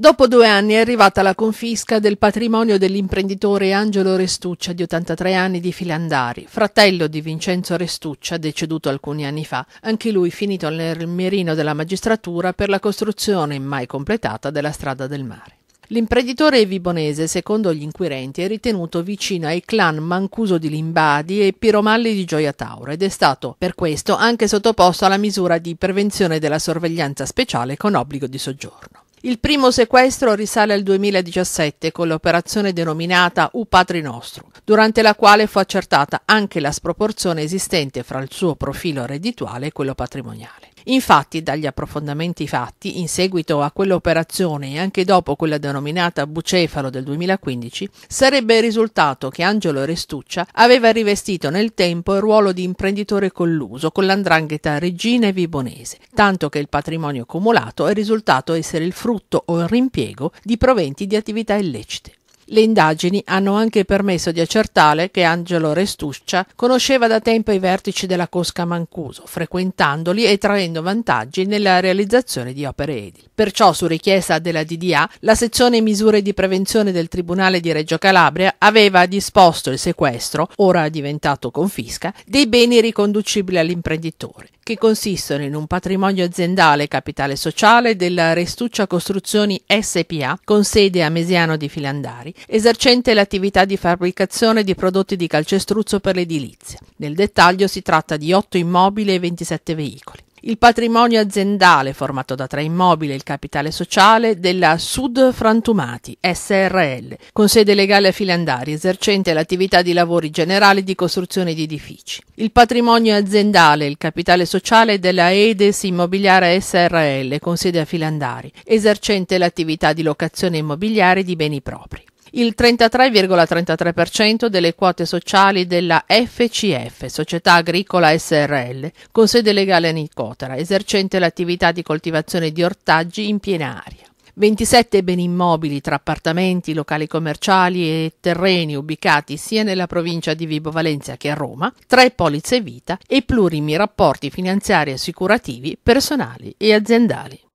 Dopo due anni è arrivata la confisca del patrimonio dell'imprenditore Angelo Restuccia di 83 anni di Filandari, fratello di Vincenzo Restuccia, deceduto alcuni anni fa, anche lui finito nel mirino della magistratura per la costruzione mai completata della strada del mare. L'imprenditore vibonese, secondo gli inquirenti, è ritenuto vicino ai clan Mancuso di Limbadi e Piromalli di Gioia Tauro ed è stato per questo anche sottoposto alla misura di prevenzione della sorveglianza speciale con obbligo di soggiorno. Il primo sequestro risale al 2017 con l'operazione denominata U Patri Nostro, durante la quale fu accertata anche la sproporzione esistente fra il suo profilo reddituale e quello patrimoniale. Infatti, dagli approfondimenti fatti, in seguito a quell'operazione e anche dopo quella denominata Bucefalo del 2015, sarebbe risultato che Angelo Restuccia aveva rivestito nel tempo il ruolo di imprenditore colluso con l'andrangheta Regina e Vibonese, tanto che il patrimonio accumulato è risultato essere il frutto o il rimpiego di proventi di attività illecite. Le indagini hanno anche permesso di accertare che Angelo Restuccia conosceva da tempo i vertici della Cosca Mancuso, frequentandoli e traendo vantaggi nella realizzazione di opere edili. Perciò, su richiesta della DDA, la sezione misure di prevenzione del Tribunale di Reggio Calabria aveva disposto il sequestro, ora diventato confisca, dei beni riconducibili all'imprenditore che consistono in un patrimonio aziendale capitale sociale della Restuccia Costruzioni SPA con sede a Mesiano di Filandari, esercente l'attività di fabbricazione di prodotti di calcestruzzo per l'edilizia. Nel dettaglio si tratta di 8 immobili e 27 veicoli. Il patrimonio aziendale, formato da tre immobili e il capitale sociale, della Sud Frantumati SRL, con sede legale a Filandari, esercente l'attività di lavori generali di costruzione di edifici. Il patrimonio aziendale e il capitale sociale della Edes Immobiliare SRL, con sede a Filandari, esercente l'attività di locazione immobiliare di beni propri il 33,33% delle quote sociali della FCF, Società Agricola SRL, con sede legale a Nicotera, esercente l'attività di coltivazione di ortaggi in piena aria. 27 beni immobili tra appartamenti, locali commerciali e terreni ubicati sia nella provincia di Vibo Valencia che a Roma, 3 polizze vita e plurimi rapporti finanziari assicurativi, personali e aziendali.